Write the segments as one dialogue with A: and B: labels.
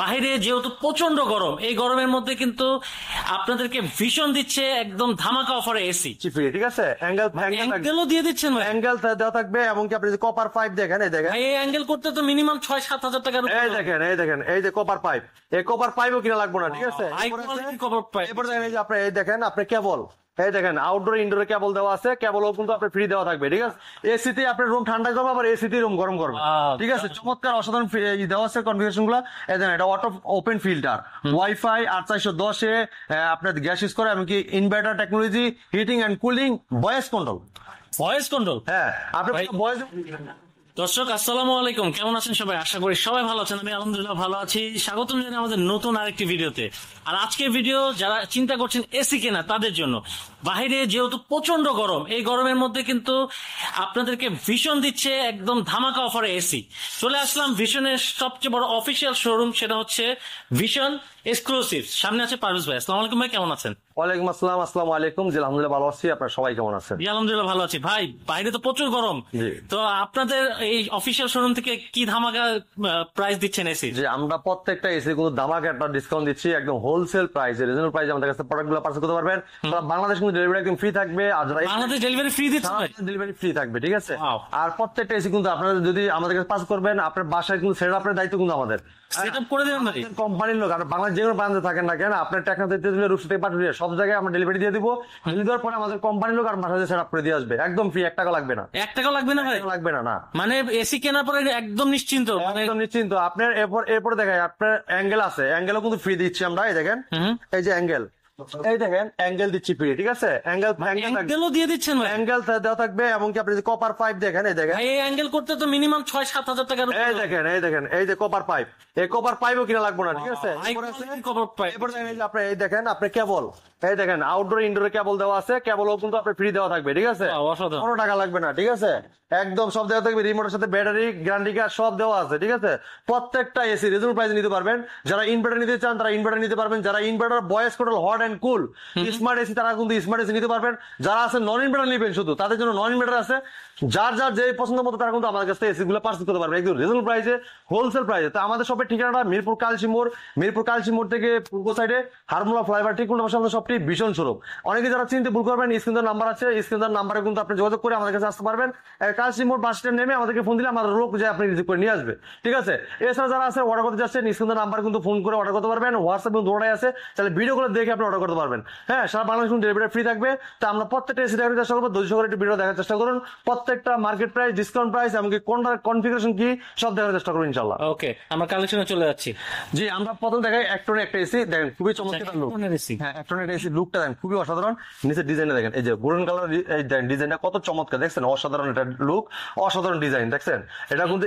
A: বাহিরে যেহেতু প্রচন্ড গরম এই গরমের মধ্যে কিন্তু আপনাদেরকে ভীষণ দিচ্ছে
B: একদম ধামাকা অফারে এসি ঠিক আছে অ্যাঙ্গেল মানে দিয়ে দিচ্ছেন অ্যাঙ্গেল দেওয়া থাকবে এমনকি আপনি কপার পাইপ দেখেন এই দেখেন এই অ্যাঙ্গেল করতে তো মিনিমাম ছয় সাত হাজার টাকা এই দেখেন এই দেখেন এই যে কপার পাইপ এই কপার পাইপও কিনা লাগবে না ঠিক আছে এরপর দেখেন এই যে আপনি এই দেখেন আপনি কেবল এই দেখেন আউটডোর ইনডোরে কেবল দেওয়া আছে কেবল কিন্তু আপনার ফ্রি দেওয়া থাকবে ঠিক আছে এসিতে আপনার রুম ঠান্ডা করবে আবার এসিতে রুম গরম করবে আচ্ছা, ঠিক আছে আচ্ছা। চমৎকার অসাধারণ দেওয়া আছে কনফিগারেশন গুলো এই দেখেন এটা অটো ওপেন ফিল্টার ওয়াইফাই আর চারশো দশে আপনার গ্যাস ইউজ করে এমনকি inverter technology heating and cooling voice control voice control হ্যাঁ আপনার ভয়েস
A: দর্শক আসসালামু আলাইকুম কেমন আছেন সবাই আশা করি সবাই ভালো আছেন আমি আলহামদুলিল্লাহ ভালো আছি স্বাগতম জানাই আমাদের নতুন আরেকটি ভিডিওতে আর আজকের ভিডিও যারা চিন্তা করছেন এসি কেনা তাদের জন্য বাহিরে যেহেতু প্রচন্ড গরম এই গরমের মধ্যে কিন্তু আপনাদেরকে ভীষণ দিচ্ছে একদম ধামাকা অফারে এসি চলে আসলাম ভীষণের সবচেয়ে বড় অফিসিয়াল শোরুম সেটা হচ্ছে ভীষণ এক্সক্লুসিভ সামনে আছে পারভেজ ভাই আসসালাম আলাইকুম ভাই কেমন আছেন
B: ওয়ালাইকুম আসসালাম আসসালাম আলাইকুম জি আলহামদুলিল্লাহ ভালো আছি আপনারা সবাই কেমন আছেন জি
A: আলহামদুলিল্লাহ ভালো আছি ভাই বাইরে তো প্রচুর গরম তো আপনাদের এই অফিসিয়াল শোরুম থেকে কি ধামাকা প্রাইস দিচ্ছেন
B: এসি জি আমরা প্রত্যেকটা এসি কোনো ধামাকা একটা ডিসকাউন্ট দিচ্ছি একদম হোলসেল প্রাইসে রিজনেবল প্রাইসে আমাদের কাছে প্রোডাক্টগুলো পারচেজ করতে পারবেন বাংলাদেশ ডেলিভারি একদম ফ্রি থাকবে আর যারা বাংলাদেশ ডেলিভারি ফ্রি দিচ্ছে ডেলিভারি ফ্রি থাকবে ঠিক আছে আর প্রত্যেকটা এসি কিন্তু আপনারা যদি আমাদের কাছে পাস করবেন আপনার বাসায় কিন্তু সেটা দায়িত্ব কিন্তু আমাদের করে দেবেন ভাই কোম্পানির লোক আর বাংলাদেশ থাকেন না কেন আপনার টাকা দিতে দিলে থেকে পাঠিয়ে সব জায়গায় আমরা ডেলিভারি দিয়ে দিব হ্যাঁ। দেওয়ার পরে আমাদের কোম্পানির লোক আর মাথাতে সেটআপ করে দিয়ে আসবে একদম ফ্রি এক টাকা লাগবে না
A: এক টাকা লাগবে না ভাই
B: লাগবে না না মানে এসি কেনার পরে একদম নিশ্চিন্ত মানে একদম নিশ্চিন্ত আপনার এরপর এরপর দেখায় আপনার অ্যাঙ্গেল আছে অ্যাঙ্গেলও কিন্তু ফ্রি দিচ্ছি আমরা এই দেখেন এই যে অ্যাঙ্গেল এই দেখেন অ্যাঙ্গেল দিচ্ছি ফ্রি ঠিক আছে অ্যাঙ্গেল অ্যাঙ্গেলও দিয়ে দিচ্ছেন অ্যাঙ্গেল দেওয়া থাকবে এমনকি আপনি যে কপার পাইপ দেখেন এই দেখেন এই অ্যাঙ্গেল করতে তো মিনিমাম ছয় সাত হাজার টাকা এই দেখেন এই দেখেন এই যে কপার পাইপ এই কপার পাইপও কিনা লাগবে না ঠিক আছে কপার পাইপ এরপর এই যে আপনি এই দেখেন আপনি কেবল এই দেখেন আউটডোর ইনডোর কেবল দেওয়া আছে কেবলও কিন্তু আপনার ফ্রি দেওয়া থাকবে ঠিক আছে কোনো টাকা লাগবে না ঠিক আছে একদম সব দেওয়া থাকবে রিমোটের সাথে ব্যাটারি কার্ড সব দেওয়া আছে ঠিক আছে প্রত্যেকটা এসি রিজনেবল প্রাইস নিতে পারবেন যারা ইনভার্টার নিতে চান তারা ইনভার্টার নিতে পারবেন যারা inverter control hot and cool smart AC তারা কিন্তু স্মার্ট এসি নিতে পারবেন যারা আছে নন ইনভার্টার নিবেন শুধু তাদের জন্য নন ইনভার্টার আছে যার যার যে পছন্দ মতো তারা কিন্তু আমাদের কাছ থেকে এসি গুলো পার্সেল করতে পারবে একদম রিজনেবল প্রাইসে হোলসেল প্রাইসে তো আমাদের সবের ঠিকানাটা মিরপুর কালসি মোড় মিরপুর কালসি মোড় থেকে পূর্ব সাইডে হারমোলা ফ্লাইওভার ঠিক কোনো সব সত্যি ভীষণ স্বরূপ অনেকে যারা চিনতে ভুল করবেন স্ক্রিনদার নাম্বার আছে স্ক্রিনদার নাম্বারে কিন্তু আপনি যোগাযোগ করে আমাদের কাছে আসতে পারবেন কাজ মোড় বাস স্ট্যান্ড নেমে আমাদেরকে ফোন দিলে আমাদের রোগ যে আপনি রিসিভ করে নিয়ে আসবে ঠিক আছে এছাড়া যারা আছে অর্ডার করতে যাচ্ছেন স্ক্রিনদার নাম্বার কিন্তু ফোন করে অর্ডার করতে পারবেন হোয়াটসঅ্যাপ কিন্তু দুটোটাই আছে তাহলে ভিডিও করে দেখে আপনি অর্ডার করতে পারবেন হ্যাঁ সারা বাংলাদেশ কিন্তু ডেলিভারি ফ্রি থাকবে তো আমরা প্রত্যেকটা এসি দেখার চেষ্টা করবো দুইশো করে একটু ভিডিও দেখার চেষ্টা করুন প্রত্যেকটা মার্কেট প্রাইস ডিসকাউন্ট প্রাইস এমনকি কোনটা কনফিগারেশন কি সব দেখার চেষ্টা করুন ইনশাল্লাহ ওকে আমরা কালেকশনে চলে যাচ্ছি জি আমরা প্রথম দেখাই এক একটা এসি দেখেন খুবই আচ্ছা, চমৎকার হ্যাঁ এক এসি লুকটা দেখেন খুবই অসাধারণ নিচের ডিজাইনটা দেখেন এই যে গোল্ডেন কালার এই ডিজাইনটা কত চমৎকার দেখছেন অসাধারণ এটা লুক অসাধারণ ডিজাইন দেখছেন এটা কিন্তু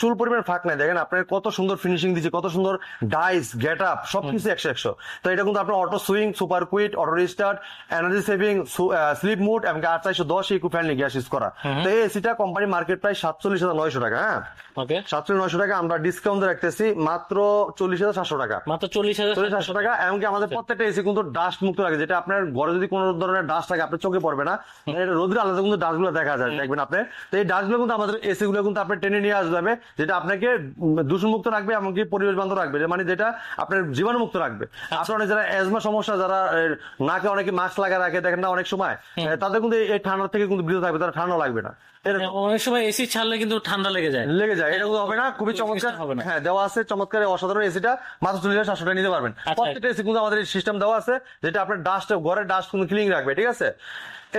B: চুল পরিমাণ ফাঁক নাই দেখেন আপনার কত সুন্দর ফিনিশিং দিচ্ছে কত সুন্দর ডাইস গেট আপ সবকিছু একশো একশো তো এটা কিন্তু আপনার auto swing super quiet auto restart energy saving sleep mode এবং আর চারশো দশ ইকু ফ্যানলি গ্যাস ইউজ করা তো এই এসিটা কোম্পানি মার্কেট প্রায় সাতচল্লিশ হাজার নয়শো টাকা হ্যাঁ সাতচল্লিশ নয়শো টাকা আমরা ডিসকাউন্ট রাখতেছি মাত্র চল্লিশ হাজার সাতশো টাকা মাত্র চল্লিশ হাজার সাতশো টাকা এমনকি আমাদের আচ্ছা। প্রত্যেকটা এসি কিন্তু ডাস্ট মুক্ত রাখে যেটা আপনার ঘরে যদি কোনো ধরনের ডাস্ট থাকে আপনার চোখে পড়বে না এটা রোদের আলাদা কিন্তু ডাস্টগুলো দেখা যায় দেখবেন আপনি তো এই ডাস্টগুলো কিন্তু আমাদের এসি গুলো কিন্তু আপনার টেনে নিয়ে আসবে যেটা আপনাকে দূষণ মুক্ত রাখবে এমনকি পরিবেশ বান্ধব রাখবে মানে যেটা আপনার জীবাণু মুক্ত রাখবে আচ্ছা। আসলে অনেক যারা অ্যাজমা সমস্যা যারা নাকে অনেকে মাস্ক লাগা রাখে দেখেন না অনেক সময় তাদের কিন্তু এই ঠান্ডা থেকে কিন্তু বিরত থাকবে তারা ঠান্ডা লাগবে না মানে অনেক সময় এসি ছাড়লে কিন্তু ঠান্ডা লেগে যায় লেগে যায় এরকম হবে না খুবই চমৎকার হবে না হ্যাঁ দেওয়া আছে চমৎকার অসাধারণ এসিটা মাত্র চল্লিশ হাজার নিতে পারবেন আচ্ছা। প্রত্যেকটা এসি কিন্তু আমাদের সিস্টেম দেওয়া আছে যেটা আপনার ডাস্ট ঘরের ডাস্ট কিন্তু ক্লিন রাখবে ঠিক আছে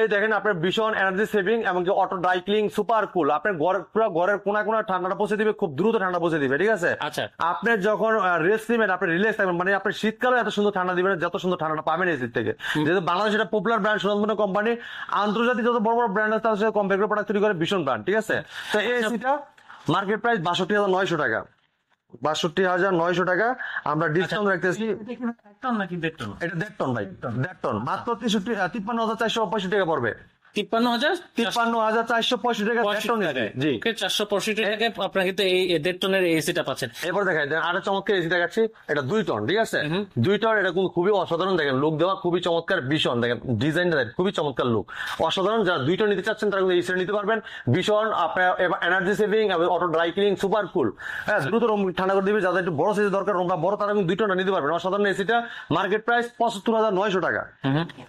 B: এই দেখেন আপনার ভীষণ এনার্জি সেভিং এবং auto dry clean super cool আপনার ঘর পুরো ঘরের কোনা কোনা ঠান্ডাটা পৌঁছে দিবে খুব দ্রুত ঠান্ডা পৌঁছে দিবে ঠিক আছে আচ্ছা আপনি যখন রেস্ট নেবেন আপনি রিল্যাক্স থাকবেন মানে আপনি শীতকালে এত সুন্দর ঠান্ডা দিবেন যত সুন্দর ঠান্ডা পাবেন এসির থেকে যেহেতু বাংলাদেশ এটা পপুলার ব্র্যান্ড সুনামগুলো কোম্পানি আন্তর্জাতিক যত বড় বড় ব্র্যান্ড আছে তার সাথে কম্পেয়ার করে প্রোডাক্ট তৈরি করে ভীষণ ব্র্যান্ড ঠিক আছে তো এই এসিটা মার্কেট প্রাইস বাষট্টি হাজার নয়শো টাকা বাষট্টি হাজার নয়শো টাকা আমরা ডিসকাউন্ট আচ্ছা, রাখতেছি এটা দেড় টন ভাই দেড় টন মাত্র তেষট্টি তিপ্পান্ন হাজার চারশো টাকা পড়বে তিপ্পান্ন হাজার তিপ্পান্ন হাজার চারশো পঁয়ষট্টি টাকা জি
A: চারশো পঁয়ষট্টি আপনার কিন্তু এই দেড় টনের পাচ্ছেন আরো চমৎকার এসি
B: এটা দুই টন ঠিক আছে দুই টন এটা খুবই অসাধারণ দেখেন লুক দেওয়া খুবই চমৎকার ভীষণ দেখেন খুবই চমৎকার লুক অসাধারণ যারা দুই টন নিতে চাচ্ছেন তারা কিন্তু নিতে পারবেন ভীষণ আপনার energy saving auto dry cleaning super cool হ্যাঁ দ্রুত রুম ঠান্ডা করে দিবে যাদের একটু বড় সাইজ দরকার রুমটা বড় তারা কিন্তু দুই টনটা নিতে পারবেন অসাধারণ এসিটা মার্কেট প্রাইস পঁচাত্তর হাজার নয়শো টাকা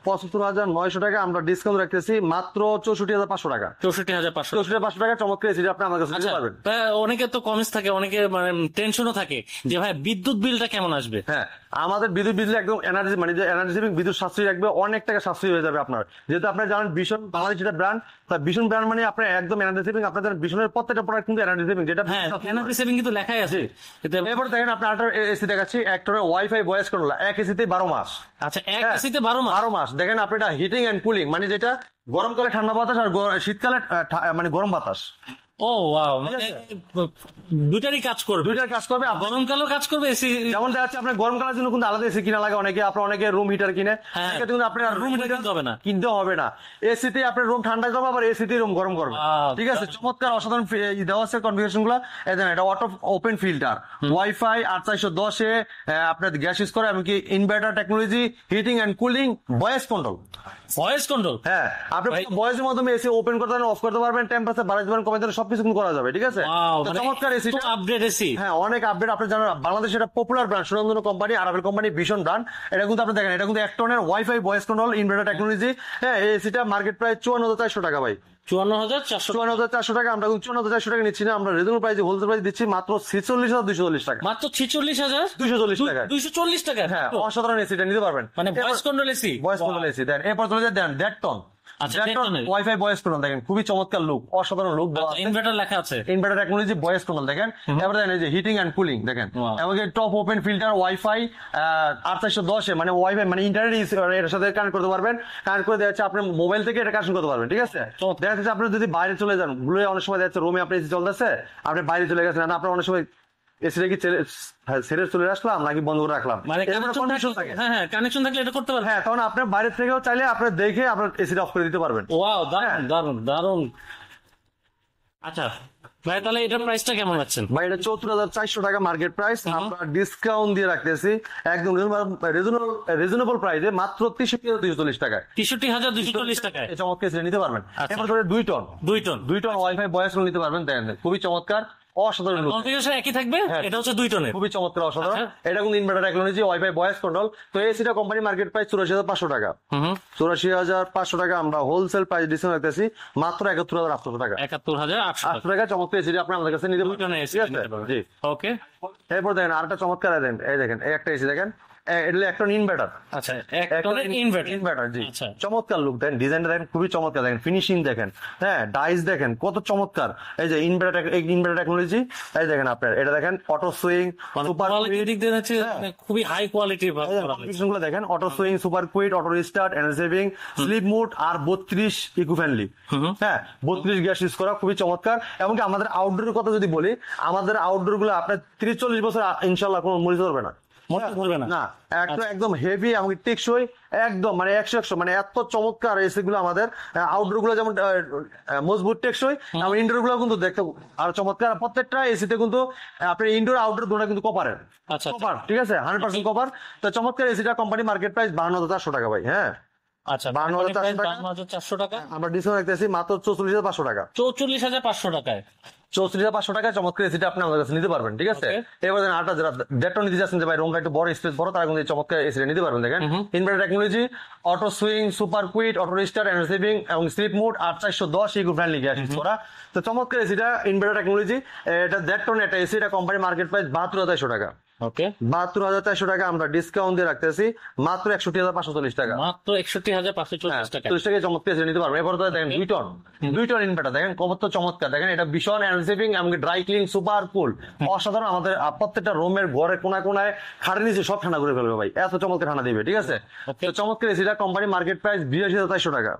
B: পঁচাত্তর হাজার নয়শো টাকা আমরা ডিসকাউন্ট রাখতেছি মাত্র চৌষট্টি হাজার পাঁচশো টাকা চৌষট্টি হাজার পাঁচশো চৌষট্টি পাঁচশো টাকা চমৎকার এসিটা আপনি আমার কাছে নিতে আচ্ছা, পারবেন অনেকে তো কমেন্স থাকে অনেকে মানে টেনশনও থাকে যে ভাই বিদ্যুৎ বিলটা কেমন আসবে হ্যাঁ আমাদের বিদ্যুৎ বিল একদম এনার্জি মানে যে এনার্জি বিদ্যুৎ সাশ্রয় রাখবে অনেক টাকা সাশ্রয়ী হয়ে যাবে আপনার যেহেতু আপনার জানেন ভীষণ বাংলাদেশ যেটা ব্র্যান্ড ভীষণ ব্র্যান্ড মানে আপনার একদম এনার্জি সেভিং আপনাদের ভীষণের প্রত্যেকটা প্রোডাক্ট কিন্তু এনার্জি সেভিং যেটা এনার্জি হ্যাঁ, সেভিং কিন্তু লেখাই আছে এবার দেখেন আপনার আটার এসি দেখাচ্ছি একটা ওয়াইফাই বয়স করলা এক এসিতে বারো মাস আচ্ছা এক এসিতে হ্যাঁ, বারো মাস বারো মাস দেখেন আপনার এটা হিটিং অ্যান্ড কুলিং মানে যেটা গরমকালে ঠান্ডা বাতাস আর শীতকালে মানে গরম বাতাস ও ওয়াও দুটারই কাজ করবে দুটার কাজ করবে গরমকালেও কাজ করবে এসি যেমন দেখা যাচ্ছে আপনার গরমকালের জন্য কিন্তু আলাদা এসি কিনা লাগে অনেকে আপনার অনেকে রুম হিটার কিনে সেক্ষেত্রে হ্যাঁ। কিন্তু আপনার রুম হিটার হবে না কিনতে হবে না এসিতে আপনার রুম ঠান্ডা করবে আবার এসিতে রুম গরম করবে ঠিক আছে চমৎকার অসাধারণ দেওয়া আছে কনফিগারেশন গুলো এটা অটো ওপেন ফিল্টার ওয়াইফাই আট চারশো দশে আপনার গ্যাস ইউজ করে এমনকি inverter technology heating and cooling voice control voice control হ্যাঁ আপনি ভয়েসের মাধ্যমে এসি ওপেন করতে পারেন অফ করতে পারবেন টেম্পারেচার বাড়াতে পারেন কমাতে পারেন সবকিছু কিন্তু করা যাবে ঠিক আছে মানে চমৎকার এসি আপডেট এসি হ্যাঁ অনেক আপডেট আপনি জানেন বাংলাদেশে এটা পপুলার ব্র্যান্ড সুনন্দন কোম্পানি আর কোম্পানি ভীষণ ব্র্যান্ড এটা কিন্তু আপনি দেখেন এটা কিন্তু এক টনের wifi voice control inverter technology হ্যাঁ এই এসিটা মার্কেট প্রায় চুয়ান্ন হাজার চারশো টাকা ভাই চুয়ান্ন হাজার চারশো হাজার চারশো টাকা আমরা হাজার চারশো টাকা নিচ্ছি না আমরা দিচ্ছি মাত্র ছেচল্লিশ হাজার চল্লিশ টাকা মাত্র ছেচল্লিশ হাজার চল্লিশ টাকা চল্লিশ টাকা হ্যাঁ অসাধারণ এসিটা নিতে পারবেন মানে এসি এসি দেন দেন দেড় টন ওয়াইফাই আচ্ছা, দেখেন খুবই চমৎকার লুক অসাধারণ লুক ইনভার্টার আচ্ছা, লেখা আছে ইনভার্টার টেকনোলজি দেখেন দেখেন যে হিটিং এন্ড কুলিং দেখেন টপ ওপেন ফিল্টার ওয়াইফাই আটশো দশে মানে ওয়াইফাই মানে ইন্টারনেট এর সাথে কানেক্ট করতে পারবেন কানেক্ট করে দেওয়া হচ্ছে আপনার মোবাইল থেকে এটা কানেকশন করতে পারবেন ঠিক আছে দেখা যাচ্ছে আপনি যদি বাইরে চলে যান ভুলে অনেক সময় দেখা যাচ্ছে রোমে আপনি চলতেছে আপনি বাইরে চলে গেছেন আপনার অনেক সময় হ্যাঁ, চলে আসলাম নাকি বন্ধ করে রাখলাম কানেকশন হ্যাঁ, হ্যাঁ, থাকলে এটা করতে পারবেন হ্যাঁ তখন বাইরে থেকেও চাইলে দেখে আপনার অফ করে দিতে পারবেন ওয়াও দারুন দারুন দারুন আচ্ছা ভাই তাহলে এটার প্রাইসটা কেমন ভাই এটা হাজার চারশো টাকা মার্কেট প্রাইস আমরা ডিসকাউন্ট দিয়ে রাখতেছি একদম রিজনেবল প্রাইসে মাত্র তেষট্টি হাজার দুইশো চল্লিশ হাজার দুইশো চল্লিশ চমৎকার নিতে পারবেন আচ্ছা। দুই টন দুই টন দুই টন ওয়াইফাই বয়স নিতে পারবেন দেখেন খুবই চমৎকার অসাধারণ কনফিগারেশন একই থাকবে হ্যাঁ। এটা হচ্ছে দুই টনের খুবই চমৎকার অসাধারণ আচ্ছা। এটা কোন inverter technology wifi voice control তো এই সিটা কোম্পানি মার্কেট প্রাইস চুরাশি হাজার পাঁচশো টাকা চুরাশি হাজার পাঁচশো টাকা আমরা হোলসেল প্রাইস ডিসকাউন্ট রাখতেছি মাত্র একাত্তর হাজার আটশো টাকা একাত্তর হাজার আটশো টাকা চমৎকার এসিটি আপনি আমাদের কাছে নিতে পারবেন ওকে এরপর দেখেন আরেকটা চমৎকার দেখেন এই দেখেন এই একটা এসি দেখেন একটা আচ্ছা, আচ্ছা। চমৎকার দেখেন দেখেন খুবই চমৎকার দেখেন ফিনিশিং দেখেন হ্যাঁ ডাইস দেখেন কত চমৎকার এটা দেখেন অটো সুইং সুপার গুলো দেখেন auto swing super auto saving sleep আর বত্রিশ হ্যাঁ বত্রিশ গ্যাস করা খুবই চমৎকার এমনকি আমাদের আউটডোর কথা যদি বলি আমাদের আউটডোর গুলো আপনার ত্রিশ চল্লিশ বছর ইনশাল্লাহ কোনো মরিচ ধরবে না এসি আচ্ছা। মানে মানে কিন্তু ইনডোর কিন্তু আচ্ছা, আচ্ছা। ঠিক আছে হান্ড্রেড পার্সেন্ট কোম্পানি মার্কেট চারশো টাকা ভাই হ্যাঁ আচ্ছা মানে আমরা ডিসকাউন্ট মাত্র চৌচল্লিশ হাজার পাঁচশো টাকা চৌচল্লিশ হাজার পাঁচশো টাকায় চৌত্রিশ পাঁচশো টাকা চমৎকার এসিটা আপনি আমাদের কাছে নিতে পারবেন ঠিক আছে এবার দেখেন আটটা যারা নিতে চাচ্ছেন যে ভাই রুমটা একটু বড় স্পেস বড় তারা কিন্তু চমৎকার এসিটা নিতে পারবেন দেখেন inverter technology auto swing super quiet auto register এবং স্লিপ মোড আট চারশো দশ ইকো ব্র্যান্ড লিখে ওরা তো চমৎকার এসিটা ইনভার্টার টেকনোলজি এটা টন একটা এসি এটা কোম্পানি মার্কেট প্রাইস বাহাত্তর হাজারশো টাকা ওকে বাহাত্তর হাজার চারশো টাকা আমরা ডিসকাউন্ট দিয়ে রাখতেছি মাত্র একষট্টি হাজার পাঁচশো চল্লিশ টাকা মাত্র একষট্টি হাজার পাঁচশো চল্লিশ হ্যাঁ, টাকা চল্লিশ টাকা নিতে পারবেন এবার দেখেন দুই টন দুই টন ইনভার্টার দেখেন কত চমৎকার দেখেন এটা ভীষণ এনার্জি সেভিং এমনকি ড্রাই ক্লিন সুপার কুল অসাধারণ আমাদের প্রত্যেকটা রুমের ঘরে কোনায় কোনায় খাড়ে নিচে সব ঠান্ডা করে ফেলবে ভাই এত চমৎকার ঠান্ডা দিবে ঠিক আছে চমৎকার এসিটা কোম্পানি মার্কেট প্রাইস বিরাশি হাজার চারশো টাকা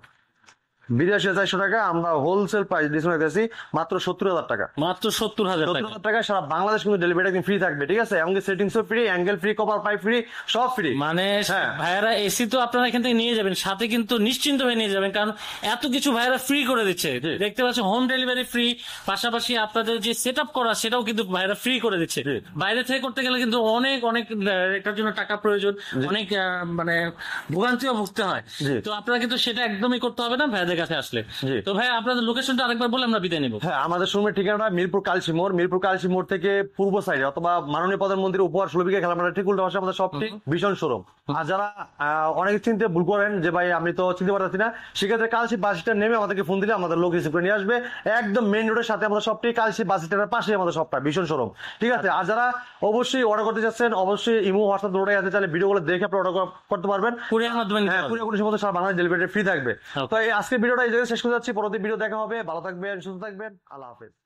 B: বিদেশে চারশো টাকা আমরা হোলসেল প্রাইস ডিসকাউন্ট দিয়েছি মাত্র সত্তর হাজার টাকা মাত্র সত্তর হাজার টাকা সারা বাংলাদেশ কিন্তু ডেলিভারি একদিন ফ্রি থাকবে ঠিক আছে এমনকি সেটিংসও free angle free cover pipe free সব ফ্রি মানে হ্যাঁ। ভাইয়ারা এসি তো আপনারা এখান থেকে নিয়ে যাবেন সাথে কিন্তু
A: নিশ্চিন্ত হয়ে নিয়ে যাবেন কারণ এত কিছু ভাইয়ারা ফ্রি করে দিচ্ছে দেখতে পাচ্ছেন হোম ডেলিভারি ফ্রি পাশাপাশি আপনাদের যে সেট আপ করা সেটাও কিন্তু ভাইয়ারা ফ্রি করে দিচ্ছে বাইরে থেকে করতে গেলে কিন্তু অনেক অনেক এটার জন্য টাকা প্রয়োজন অনেক মানে ভোগান্তিও ভুগতে হয় তো আপনারা কিন্তু সেটা একদমই করতে হবে না ভাইয়াদের আমাদের কাছে আসলে তো ভাই আপনাদের লোকেশনটা আরেকবার বলে আমরা বিদায় নেব হ্যাঁ
B: আমাদের শোরুমের ঠিকানাটা মিরপুর কালসি মোড় মিরপুর কালসি মোড় থেকে পূর্ব সাইডে অথবা মাননীয় প্রধান মন্দির উপহার ষোলো সুলভিকে খেলা মাঠে ঠিক উল্টো পাশে আমাদের সব ঠিক ভীষণ শোরুম আর যারা অনেক চিনতে ভুল করেন যে ভাই আমি তো চিনতে পারছি না সেক্ষেত্রে কালসি বাস নেমে আমাদেরকে ফোন দিলে আমাদের লোক রিসিভ করে নিয়ে আসবে একদম মেন রোডের সাথে আমাদের সবটি কালসি বাস স্ট্যান্ডের পাশে আমাদের সবটা ভীষণ শোরুম ঠিক আছে আর যারা অবশ্যই অর্ডার করতে চাচ্ছেন অবশ্যই ইমো হোয়াটসঅ্যাপ রোডে আছে তাহলে ভিডিও ভিডিওগুলো দেখে আপনি অর্ডার করতে পারবেন হ্যাঁ পুরো কোনো সারা বাংলাদেশ ডেলিভারি ফ্রি থাকবে আচ্ছা। তো এই আজকে ভিডিওটা এই জায়গায় শেষ করে যাচ্ছি পরবর্তী ভিডিও দেখা হবে ভালো থাকবেন সুস্থ থাকবেন আল্লাহ হাফেজ